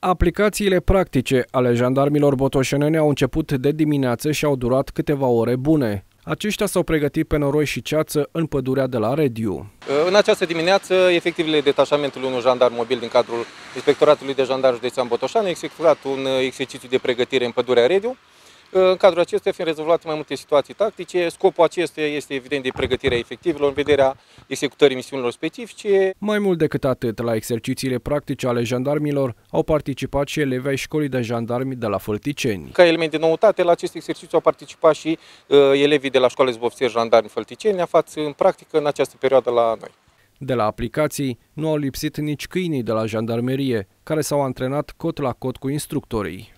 Aplicațiile practice ale jandarmilor botoșeneni au început de dimineață și au durat câteva ore bune. Aceștia s-au pregătit pe noroi și ceață în pădurea de la Rediu. În această dimineață, efectivele detașamentului unui jandar mobil din cadrul Inspectoratului de Jandar Județean Botoșani a executat un exercițiu de pregătire în pădurea Rediu, în cadrul acestuia fiind rezolvate mai multe situații tactice, scopul acestuia este evident de pregătirea efectivilor în vederea executării misiunilor specifice. Mai mult decât atât, la exercițiile practice ale jandarmilor au participat și elevii ai școlii de jandarmi de la Fălticeni. Ca element de noutate, la acest exercițiu au participat și uh, elevii de la școala Zbovțeri Jandarmi Fălticeni, aflați în practică în această perioadă la noi. De la aplicații nu au lipsit nici câinii de la jandarmerie, care s-au antrenat cot la cot cu instructorii.